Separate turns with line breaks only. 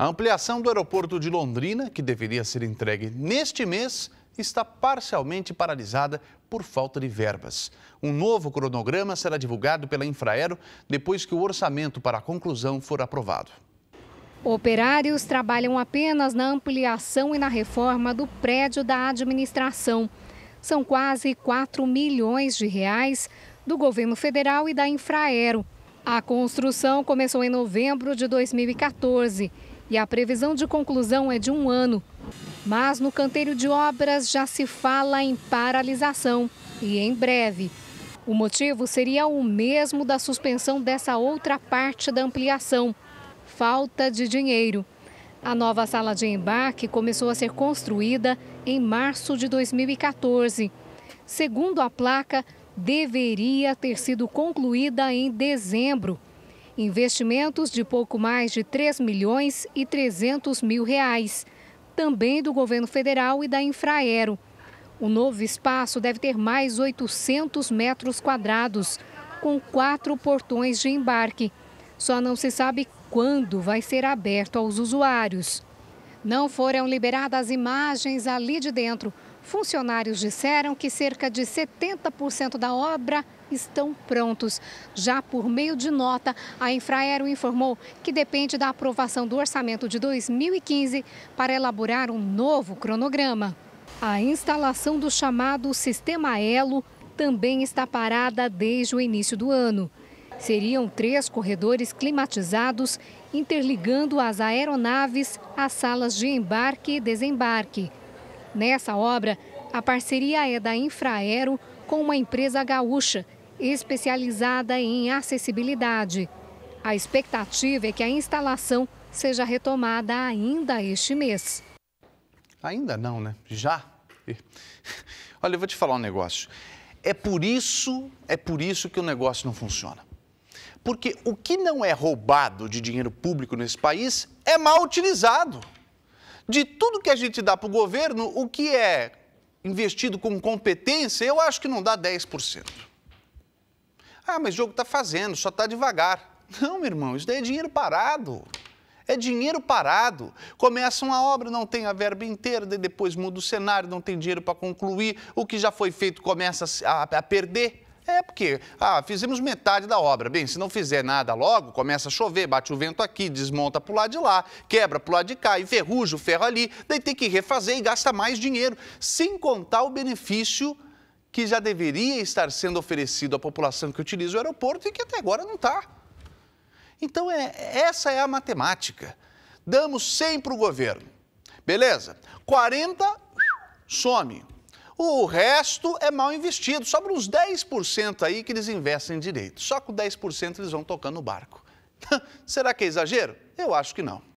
A ampliação do aeroporto de Londrina, que deveria ser entregue neste mês, está parcialmente paralisada por falta de verbas. Um novo cronograma será divulgado pela Infraero depois que o orçamento para a conclusão for aprovado.
Operários trabalham apenas na ampliação e na reforma do prédio da administração. São quase 4 milhões de reais do governo federal e da Infraero. A construção começou em novembro de 2014 e a previsão de conclusão é de um ano. Mas no canteiro de obras já se fala em paralisação e em breve. O motivo seria o mesmo da suspensão dessa outra parte da ampliação: falta de dinheiro. A nova sala de embarque começou a ser construída em março de 2014. Segundo a placa, deveria ter sido concluída em dezembro. Investimentos de pouco mais de 3 milhões e 300 mil reais, também do governo federal e da Infraero. O novo espaço deve ter mais 800 metros quadrados, com quatro portões de embarque. Só não se sabe quando vai ser aberto aos usuários. Não foram liberadas imagens ali de dentro. Funcionários disseram que cerca de 70% da obra estão prontos. Já por meio de nota, a Infraero informou que depende da aprovação do orçamento de 2015 para elaborar um novo cronograma. A instalação do chamado Sistema Elo também está parada desde o início do ano. Seriam três corredores climatizados interligando as aeronaves às salas de embarque e desembarque. Nessa obra, a parceria é da Infraero com uma empresa gaúcha especializada em acessibilidade. A expectativa é que a instalação seja retomada ainda este mês.
Ainda não, né? Já. Olha, eu vou te falar um negócio. É por isso, é por isso que o negócio não funciona. Porque o que não é roubado de dinheiro público nesse país é mal utilizado. De tudo que a gente dá para o governo, o que é investido com competência, eu acho que não dá 10%. Ah, mas o jogo está fazendo, só está devagar. Não, meu irmão, isso daí é dinheiro parado. É dinheiro parado. Começa uma obra, não tem a verba inteira, depois muda o cenário, não tem dinheiro para concluir, o que já foi feito começa a, a perder. É porque, ah, fizemos metade da obra. Bem, se não fizer nada logo, começa a chover, bate o vento aqui, desmonta para o lado de lá, quebra para o lado de cá, enferruja o ferro ali, daí tem que refazer e gasta mais dinheiro, sem contar o benefício que já deveria estar sendo oferecido à população que utiliza o aeroporto e que até agora não está. Então, é, essa é a matemática. Damos 100 para o governo. Beleza? 40 some. O resto é mal investido. Sobra uns 10% aí que eles investem direito. Só com 10% eles vão tocando o barco. Será que é exagero? Eu acho que não.